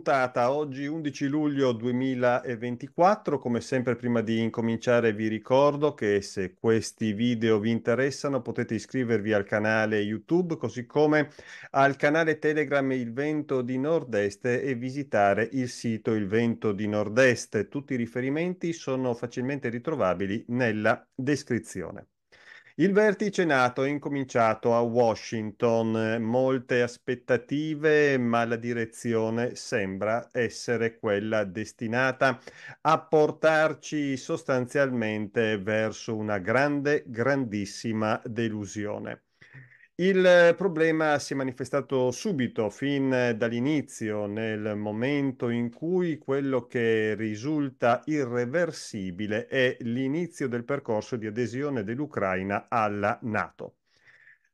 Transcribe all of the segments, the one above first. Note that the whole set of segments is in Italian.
puntata. Oggi 11 luglio 2024, come sempre prima di incominciare vi ricordo che se questi video vi interessano potete iscrivervi al canale YouTube, così come al canale Telegram Il Vento di Nord-Est e visitare il sito Il Vento di Nord-Est. Tutti i riferimenti sono facilmente ritrovabili nella descrizione. Il vertice NATO è incominciato a Washington, molte aspettative, ma la direzione sembra essere quella destinata a portarci sostanzialmente verso una grande, grandissima delusione. Il problema si è manifestato subito, fin dall'inizio, nel momento in cui quello che risulta irreversibile è l'inizio del percorso di adesione dell'Ucraina alla Nato.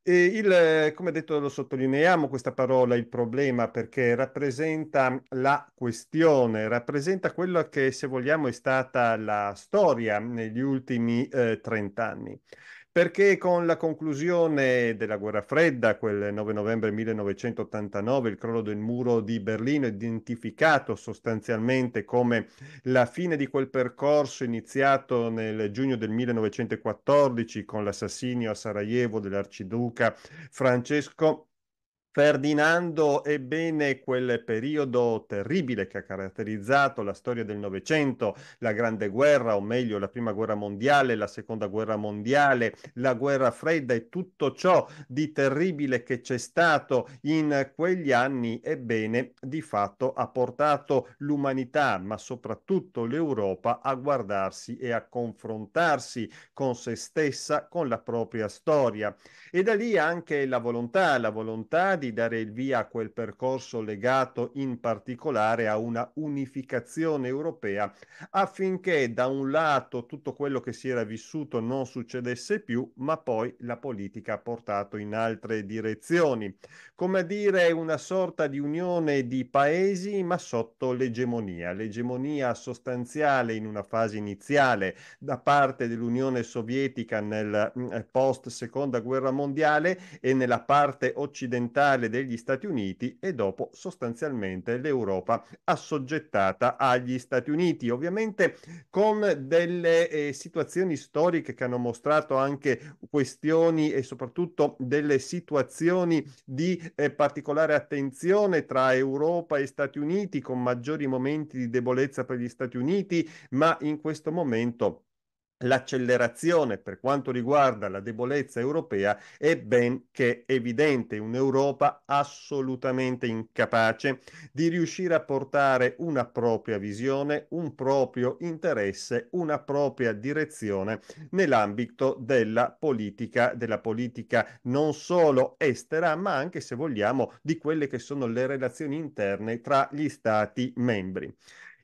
E il, come detto, lo sottolineiamo questa parola, il problema, perché rappresenta la questione, rappresenta quella che, se vogliamo, è stata la storia negli ultimi eh, trent'anni. Eh, perché con la conclusione della guerra fredda, quel 9 novembre 1989, il crollo del muro di Berlino, identificato sostanzialmente come la fine di quel percorso iniziato nel giugno del 1914 con l'assassinio a Sarajevo dell'arciduca Francesco Ferdinando, ebbene, quel periodo terribile che ha caratterizzato la storia del Novecento, la Grande Guerra, o meglio la Prima Guerra Mondiale, la Seconda Guerra Mondiale, la Guerra Fredda e tutto ciò di terribile che c'è stato in quegli anni, ebbene, di fatto ha portato l'umanità, ma soprattutto l'Europa, a guardarsi e a confrontarsi con se stessa, con la propria storia. E da lì anche la volontà, la volontà di dare il via a quel percorso legato in particolare a una unificazione europea affinché da un lato tutto quello che si era vissuto non succedesse più, ma poi la politica ha portato in altre direzioni. Come a dire, una sorta di unione di paesi ma sotto l'egemonia, l'egemonia sostanziale in una fase iniziale da parte dell'Unione Sovietica nel mm, post seconda guerra mondiale e nella parte occidentale totale degli Stati Uniti e dopo sostanzialmente l'Europa assoggettata agli Stati Uniti, ovviamente con delle eh, situazioni storiche che hanno mostrato anche questioni e soprattutto delle situazioni di eh, particolare attenzione tra Europa e Stati Uniti con maggiori momenti di debolezza per gli Stati Uniti, ma in questo momento L'accelerazione per quanto riguarda la debolezza europea è ben che evidente un'Europa assolutamente incapace di riuscire a portare una propria visione, un proprio interesse, una propria direzione nell'ambito della politica, della politica non solo estera, ma anche se vogliamo di quelle che sono le relazioni interne tra gli Stati membri.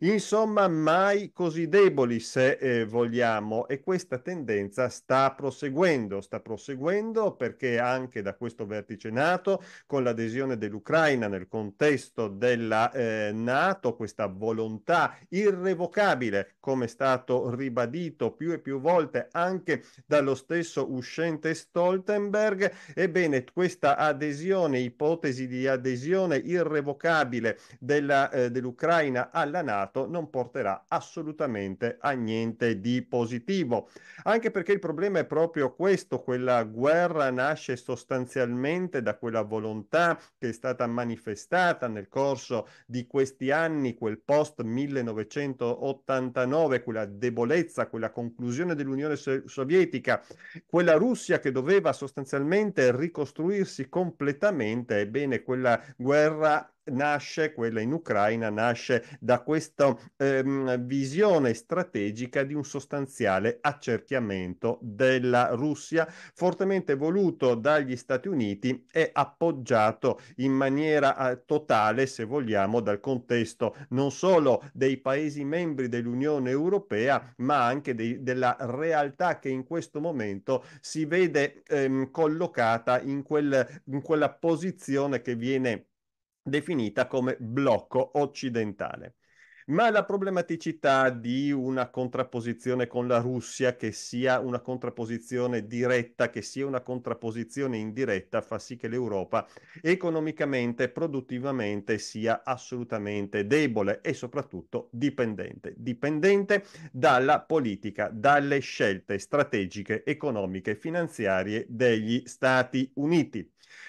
Insomma, mai così deboli se eh, vogliamo e questa tendenza sta proseguendo, sta proseguendo perché anche da questo vertice NATO, con l'adesione dell'Ucraina nel contesto della eh, NATO, questa volontà irrevocabile, come è stato ribadito più e più volte anche dallo stesso uscente Stoltenberg, ebbene questa adesione, ipotesi di adesione irrevocabile della, eh, dell'Ucraina alla NATO, passato non porterà assolutamente a niente di positivo. Anche perché il problema è proprio questo, quella guerra nasce sostanzialmente da quella volontà che è stata manifestata nel corso di questi anni, quel post 1989, quella debolezza, quella conclusione dell'Unione Sovietica, quella Russia che doveva sostanzialmente ricostruirsi completamente, ebbene quella guerra nasce, quella in Ucraina, nasce da questa ehm, visione strategica di un sostanziale accerchiamento della Russia, fortemente voluto dagli Stati Uniti e appoggiato in maniera eh, totale, se vogliamo, dal contesto non solo dei Paesi membri dell'Unione Europea, ma anche dei, della realtà che in questo momento si vede ehm, collocata in, quel, in quella posizione che viene definita come blocco occidentale ma la problematicità di una contrapposizione con la Russia, che sia una contrapposizione diretta, che sia una contrapposizione indiretta, fa sì che l'Europa economicamente, e produttivamente sia assolutamente debole e soprattutto dipendente, dipendente dalla politica, dalle scelte strategiche, economiche e finanziarie degli Stati Uniti.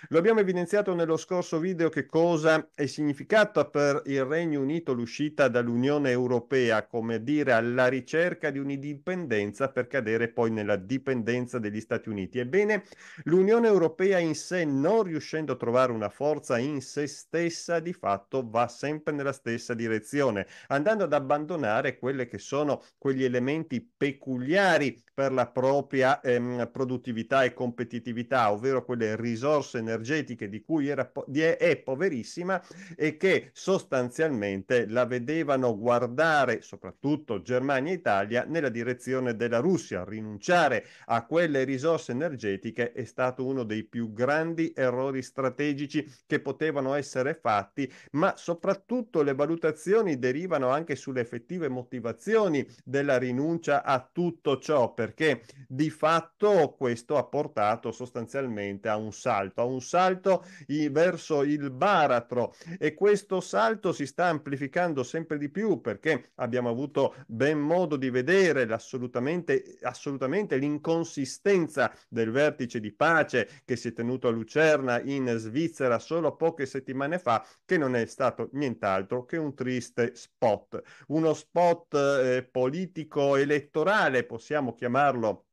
Lo abbiamo evidenziato nello scorso video che cosa è significato per il Regno Unito l'uscita dall'Unione l'Unione Europea come dire alla ricerca di un'indipendenza per cadere poi nella dipendenza degli Stati Uniti. Ebbene, l'Unione Europea in sé, non riuscendo a trovare una forza in se stessa, di fatto va sempre nella stessa direzione, andando ad abbandonare quelle che sono quegli elementi peculiari per la propria ehm, produttività e competitività, ovvero quelle risorse energetiche di cui era, di, è poverissima e che sostanzialmente la vedevano debbano guardare, soprattutto Germania e Italia, nella direzione della Russia. Rinunciare a quelle risorse energetiche è stato uno dei più grandi errori strategici che potevano essere fatti, ma soprattutto le valutazioni derivano anche sulle effettive motivazioni della rinuncia a tutto ciò, perché di fatto questo ha portato sostanzialmente a un salto, a un salto verso il baratro e questo salto si sta amplificando sempre di più perché abbiamo avuto ben modo di vedere l'assolutamente assolutamente l'inconsistenza del vertice di pace che si è tenuto a Lucerna in Svizzera solo poche settimane fa, che non è stato nient'altro che un triste spot, uno spot eh, politico elettorale, possiamo chiamarlo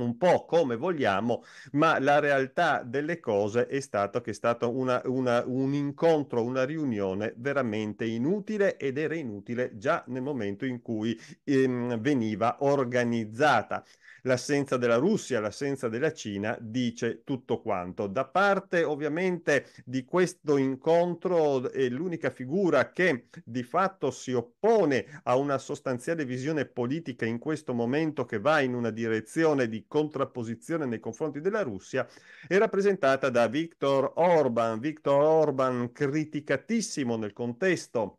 un po' come vogliamo, ma la realtà delle cose è stata che è stato una, una, un incontro, una riunione veramente inutile ed era inutile già nel momento in cui ehm, veniva organizzata l'assenza della Russia, l'assenza della Cina dice tutto quanto. Da parte ovviamente di questo incontro è l'unica figura che di fatto si oppone a una sostanziale visione politica in questo momento che va in una direzione di contrapposizione nei confronti della Russia è rappresentata da Viktor Orban. Viktor Orban criticatissimo nel contesto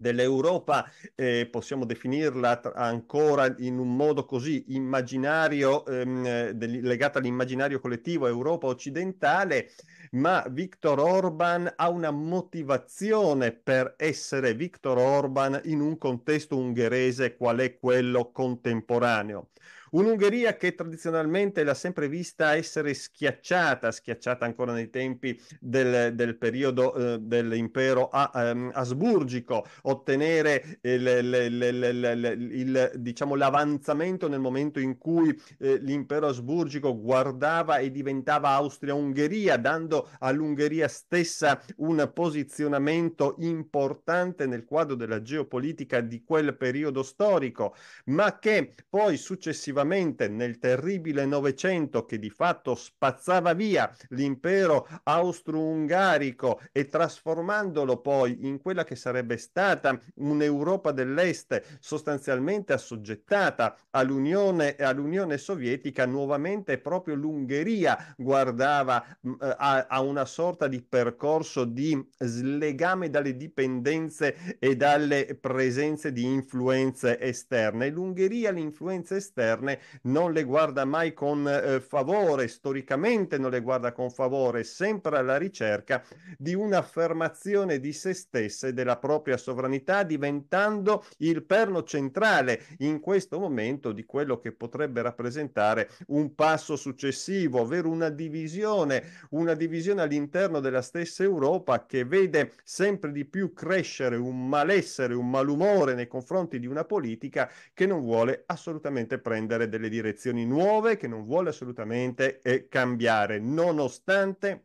dell'Europa, eh, possiamo definirla tra- ancora in un modo così immaginario, ehm, de- legata all'immaginario collettivo Europa occidentale, ma Viktor Orban ha una motivazione per essere Viktor Orban in un contesto ungherese qual è quello contemporaneo. Un'Ungheria che tradizionalmente l'ha sempre vista essere schiacciata, schiacciata ancora nei tempi del, del periodo eh, dell'impero a, um, asburgico, ottenere il, il, il, diciamo, l'avanzamento nel momento in cui eh, l'impero asburgico guardava e diventava Austria-Ungheria, dando all'Ungheria stessa un posizionamento importante nel quadro della geopolitica di quel periodo storico, ma che poi successivamente successivamente nel terribile Novecento che di fatto spazzava via l'impero austro-ungarico e trasformandolo poi in quella che sarebbe stata un'Europa dell'Est sostanzialmente assoggettata all'Unione e all'Unione Sovietica, nuovamente proprio l'Ungheria guardava mh, mm, eh, a, a una sorta di percorso di slegame dalle dipendenze e dalle presenze di influenze esterne. L'Ungheria, l'influenza esterna, parlarne, non le guarda mai con eh, favore, storicamente non le guarda con favore, sempre alla ricerca di un'affermazione di se stessa e della propria sovranità, diventando il perno centrale in questo momento di quello che potrebbe rappresentare un passo successivo, ovvero una divisione, una divisione all'interno della stessa Europa che vede sempre di più crescere un malessere, un malumore nei confronti di una politica che non vuole assolutamente prendere prendere delle direzioni nuove che non vuole assolutamente eh, cambiare, nonostante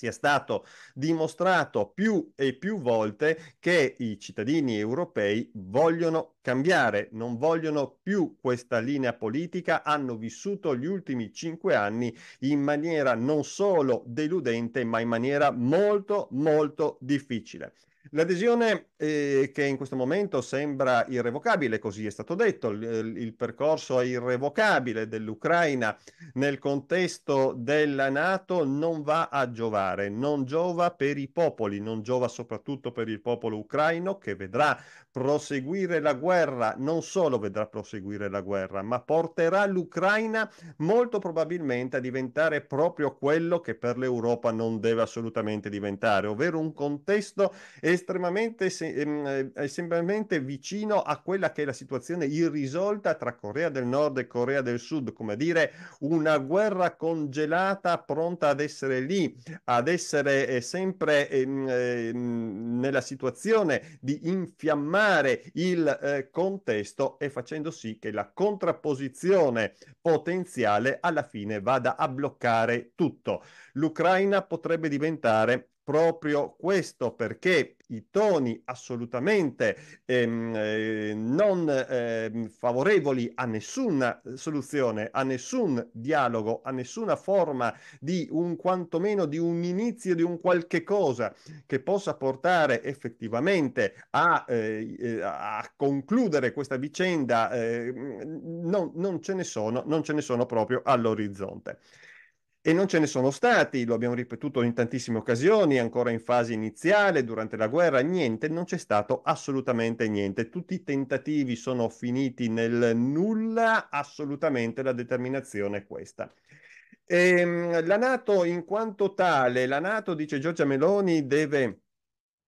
sia stato dimostrato più e più volte che i cittadini europei vogliono cambiare, non vogliono più questa linea politica, hanno vissuto gli ultimi cinque anni in maniera non solo deludente, ma in maniera molto, molto difficile. L'adesione eh, che in questo momento sembra irrevocabile, così è stato detto, il, il percorso è irrevocabile dell'Ucraina nel contesto della Nato non va a giovare, non giova per i popoli, non giova soprattutto per il popolo ucraino che vedrà proseguire la guerra, non solo vedrà proseguire la guerra, ma porterà l'Ucraina molto probabilmente a diventare proprio quello che per l'Europa non deve assolutamente diventare, ovvero un contesto estremamente, ehm, eh, estremamente vicino a quella che è la situazione irrisolta tra Corea del Nord e Corea del Sud, come dire una guerra congelata pronta ad essere lì, ad essere eh, sempre ehm, ehm, nella situazione di infiammare il eh, contesto e facendo sì che la contrapposizione potenziale alla fine vada a bloccare tutto. L'Ucraina potrebbe diventare proprio questo perché i toni assolutamente ehm, eh, non ehm, favorevoli a nessuna eh, soluzione, a nessun dialogo, a nessuna forma di un quantomeno di un inizio di un qualche cosa che possa portare effettivamente a, eh, eh a concludere questa vicenda, eh, non, non, ce ne sono, non ce ne sono proprio all'orizzonte e non ce ne sono stati, lo abbiamo ripetuto in tantissime occasioni, ancora in fase iniziale, durante la guerra, niente, non c'è stato assolutamente niente. Tutti i tentativi sono finiti nel nulla, assolutamente la determinazione è questa. E, ehm, la Nato in quanto tale, la Nato, dice Giorgia Meloni, deve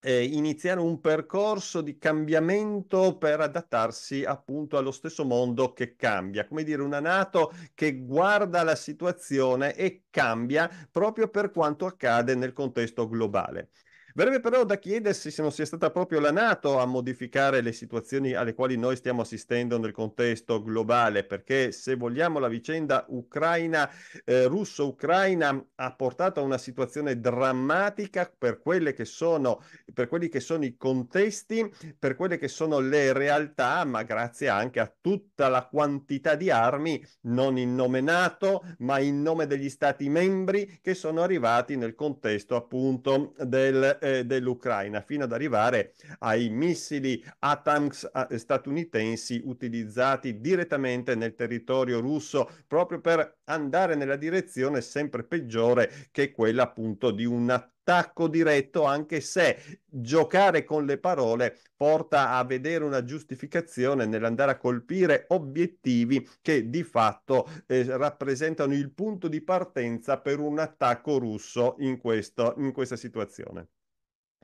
eh, iniziare un percorso di cambiamento per adattarsi appunto allo stesso mondo che cambia, come dire una Nato che guarda la situazione e cambia proprio per quanto accade nel contesto globale. Verrebbe però da chiedersi se non sia stata proprio la Nato a modificare le situazioni alle quali noi stiamo assistendo nel contesto globale, perché se vogliamo la vicenda ucraina, eh, russo-ucraina ha portato a una situazione drammatica per, che sono, per quelli che sono i contesti, per quelle che sono le realtà, ma grazie anche a tutta la quantità di armi, non in nome NATO, ma in nome degli stati membri che sono arrivati nel contesto appunto del eh, dell'Ucraina, fino ad arrivare ai missili ATAMS eh, statunitensi utilizzati direttamente nel territorio russo proprio per andare nella direzione sempre peggiore che quella appunto di un attacco diretto, anche se giocare con le parole porta a vedere una giustificazione nell'andare a colpire obiettivi che di fatto eh, rappresentano il punto di partenza per un attacco russo in, questo, in questa situazione.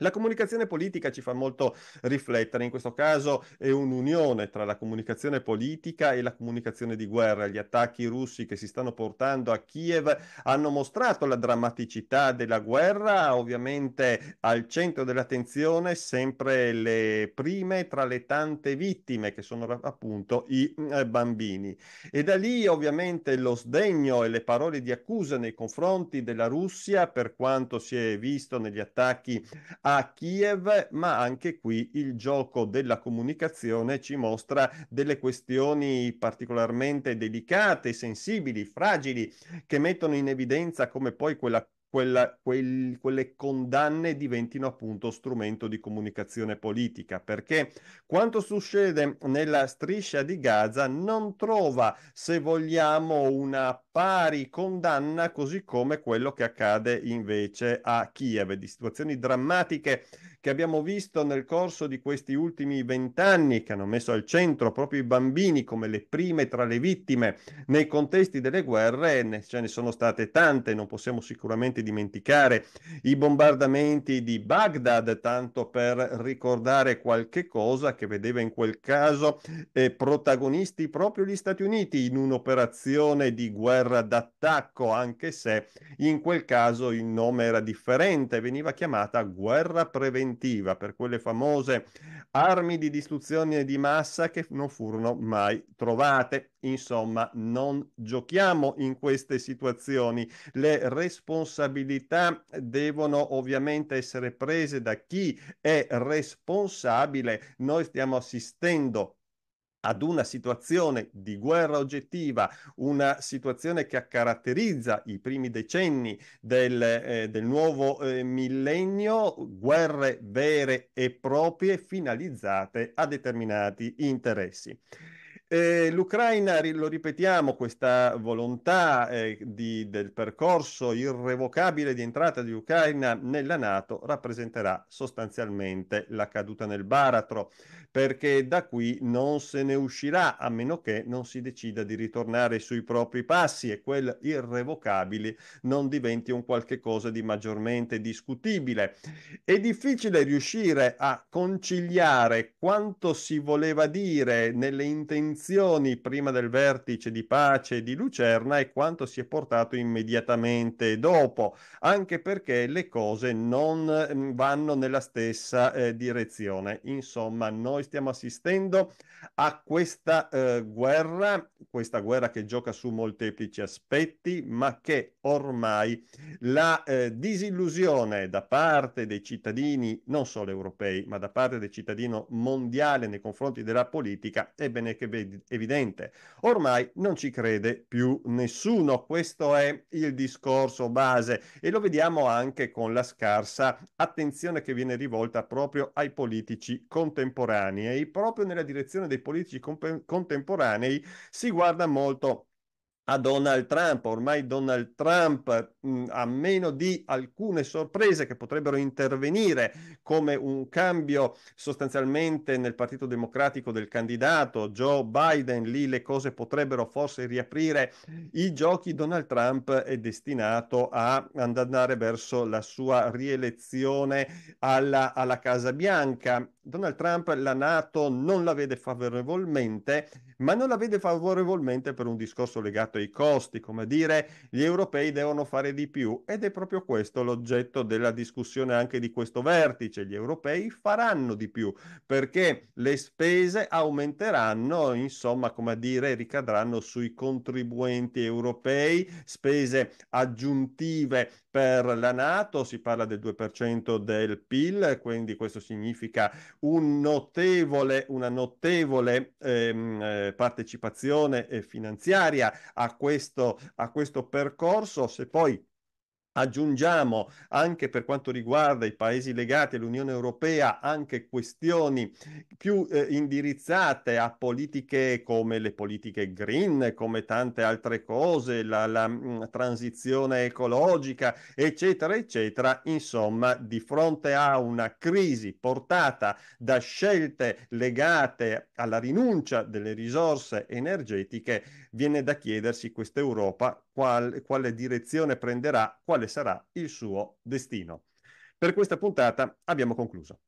La comunicazione politica ci fa molto riflettere, in questo caso è un'unione tra la comunicazione politica e la comunicazione di guerra. Gli attacchi russi che si stanno portando a Kiev hanno mostrato la drammaticità della guerra, ovviamente al centro dell'attenzione sempre le prime tra le tante vittime che sono appunto i eh, bambini. E da lì ovviamente lo sdegno e le parole di accusa nei confronti della Russia per quanto si è visto negli attacchi a a Kiev, ma anche qui il gioco della comunicazione ci mostra delle questioni particolarmente delicate, sensibili, fragili, che mettono in evidenza come poi quella quella, quel, quelle condanne diventino appunto strumento di comunicazione politica, perché quanto succede nella striscia di Gaza non trova, se vogliamo, una pari condanna, così come quello che accade invece a Kiev, di situazioni drammatiche che abbiamo visto nel corso di questi ultimi vent'anni, che hanno messo al centro proprio i bambini come le prime tra le vittime nei contesti delle guerre, ce ne sono state tante, non possiamo sicuramente dimenticare i bombardamenti di Baghdad, tanto per ricordare qualche cosa che vedeva in quel caso eh, protagonisti proprio gli Stati Uniti in un'operazione di guerra d'attacco, anche se in quel caso il nome era differente, veniva chiamata guerra preventiva sentiva per quelle famose armi di distruzione di massa che non furono mai trovate. Insomma, non giochiamo in queste situazioni. Le responsabilità devono ovviamente essere prese da chi è responsabile. Noi stiamo assistendo ad una situazione di guerra oggettiva, una situazione che caratterizza i primi decenni del, eh, del nuovo eh, millennio, guerre vere e proprie finalizzate a determinati interessi. Eh, L'Ucraina, lo ripetiamo, questa volontà eh, di, del percorso irrevocabile di entrata di Ucraina nella Nato rappresenterà sostanzialmente la caduta nel baratro, perché da qui non se ne uscirà a meno che non si decida di ritornare sui propri passi e quel irrevocabile non diventi un qualche cosa di maggiormente discutibile. È difficile riuscire a conciliare quanto si voleva dire nelle intenzioni posizioni prima del vertice di pace di Lucerna e quanto si è portato immediatamente dopo, anche perché le cose non mm, vanno nella stessa eh, direzione. Insomma, noi stiamo assistendo a questa eh, guerra, questa guerra che gioca su molteplici aspetti, ma che ormai la eh, disillusione da parte dei cittadini, non solo europei, ma da parte del cittadino mondiale nei confronti della politica, è bene che vedi evidente. Ormai non ci crede più nessuno, questo è il discorso base e lo vediamo anche con la scarsa attenzione che viene rivolta proprio ai politici contemporanei. Proprio nella direzione dei politici comp- contemporanei si guarda molto a Donald Trump. Ormai Donald Trump, mm, a meno di alcune sorprese che potrebbero intervenire, come un cambio sostanzialmente nel Partito Democratico del candidato Joe Biden, lì le cose potrebbero forse riaprire i giochi. Donald Trump è destinato a andare verso la sua rielezione alla, alla Casa Bianca. Donald Trump la Nato non la vede favorevolmente, ma non la vede favorevolmente per un discorso legato ai costi, come dire gli europei devono fare di più ed è proprio questo l'oggetto della discussione anche di questo vertice, gli europei faranno di più perché le spese aumenteranno, insomma, come dire, ricadranno sui contribuenti europei, spese aggiuntive per la Nato, si parla del 2% del PIL, quindi questo significa un notevole, una notevole ehm, eh, partecipazione eh, finanziaria a questo, a questo percorso. Se poi Aggiungiamo anche per quanto riguarda i paesi legati all'Unione Europea anche questioni più eh, indirizzate a politiche come le politiche green, come tante altre cose, la, la mh, mm, transizione ecologica, eccetera, eccetera. Insomma, di fronte a una crisi portata da scelte legate alla rinuncia delle risorse energetiche, viene da chiedersi questa Europa qual, quale direzione prenderà, quale sarà il suo destino. Per questa puntata abbiamo concluso.